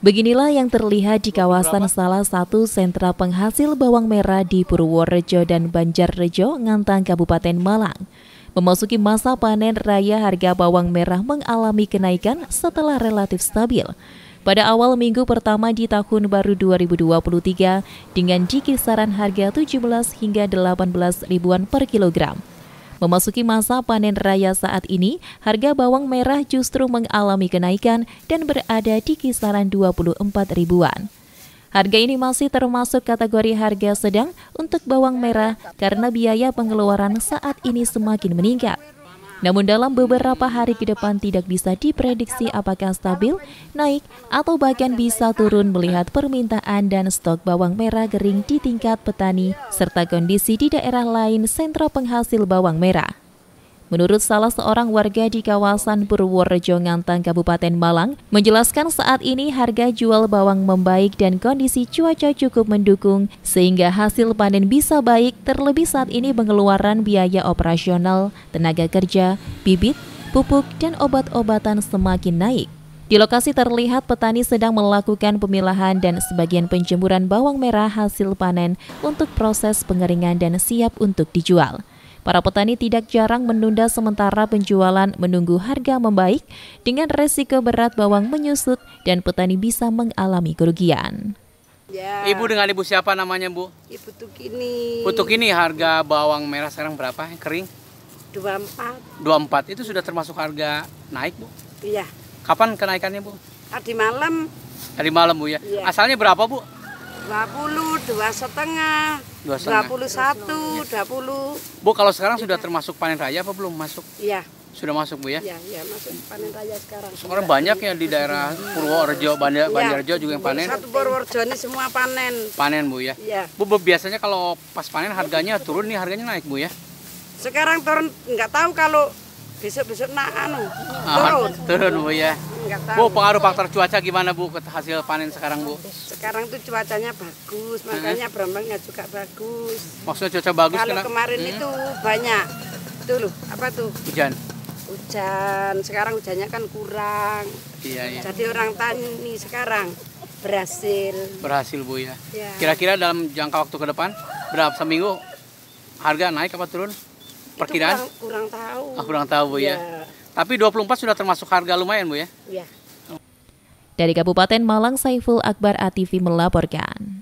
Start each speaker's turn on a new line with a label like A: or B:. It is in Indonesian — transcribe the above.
A: Beginilah yang terlihat di kawasan salah satu sentra penghasil bawang merah di Purworejo dan Banjarrejo, Ngantang, Kabupaten Malang. Memasuki masa panen raya harga bawang merah mengalami kenaikan setelah relatif stabil. Pada awal minggu pertama di tahun baru 2023 dengan di harga 17 hingga 18 ribuan per kilogram. Memasuki masa panen raya saat ini, harga bawang merah justru mengalami kenaikan dan berada di kisaran 24 ribuan. Harga ini masih termasuk kategori harga sedang untuk bawang merah karena biaya pengeluaran saat ini semakin meningkat. Namun dalam beberapa hari ke depan tidak bisa diprediksi apakah stabil, naik, atau bahkan bisa turun melihat permintaan dan stok bawang merah kering di tingkat petani, serta kondisi di daerah lain sentra penghasil bawang merah. Menurut salah seorang warga di kawasan Purworejo Ngantang, Kabupaten Malang, menjelaskan saat ini harga jual bawang membaik dan kondisi cuaca cukup mendukung, sehingga hasil panen bisa baik terlebih saat ini pengeluaran biaya operasional, tenaga kerja, bibit, pupuk, dan obat-obatan semakin naik. Di lokasi terlihat petani sedang melakukan pemilahan dan sebagian penjemuran bawang merah hasil panen untuk proses pengeringan dan siap untuk dijual. Para petani tidak jarang menunda sementara penjualan menunggu harga membaik dengan resiko berat bawang menyusut dan petani bisa mengalami kerugian.
B: Ya. Ibu dengan ibu siapa namanya Bu? Ibu Tukini. Bu Tukini harga bawang merah sekarang berapa? Kering?
C: 24.
B: 24 itu sudah termasuk harga naik Bu? Iya. Kapan kenaikannya Bu?
C: Tadi malam.
B: Tadi malam Bu ya. Iya. Asalnya berapa Bu?
C: 20, dua setengah
B: dua puluh
C: satu dua puluh
B: bu kalau sekarang sudah termasuk panen raya apa belum masuk iya sudah masuk bu ya iya
C: iya masuk panen raya sekarang sekarang
B: banyak ya di daerah Purworejo Bandar ya. juga yang panen satu
C: Purworejo ini semua panen panen bu ya iya
B: bu biasanya kalau pas panen harganya turun nih harganya naik bu ya
C: sekarang turun nggak tahu kalau besok-besok nak anu nah, turun.
B: turun Bu ya. Bu pengaruh faktor cuaca gimana Bu ke hasil panen sekarang Bu?
C: Sekarang tuh cuacanya bagus, eh. makanya hmm. brambangnya juga bagus.
B: Maksudnya cuaca bagus Kalau kena... kemarin
C: hmm. itu banyak. Itu loh, apa tuh? Hujan. Hujan. Sekarang hujannya kan kurang. Iya, iya. Jadi orang tani sekarang berhasil.
B: Berhasil Bu ya. ya. Kira-kira ya. dalam jangka waktu ke depan berapa seminggu harga naik apa turun? perkiraan? Kurang, kurang tahu. Oh, kurang tahu Bu ya. ya. Tapi 24 sudah termasuk harga lumayan Bu ya?
C: Ya.
A: Dari Kabupaten Malang, Saiful Akbar ATV melaporkan.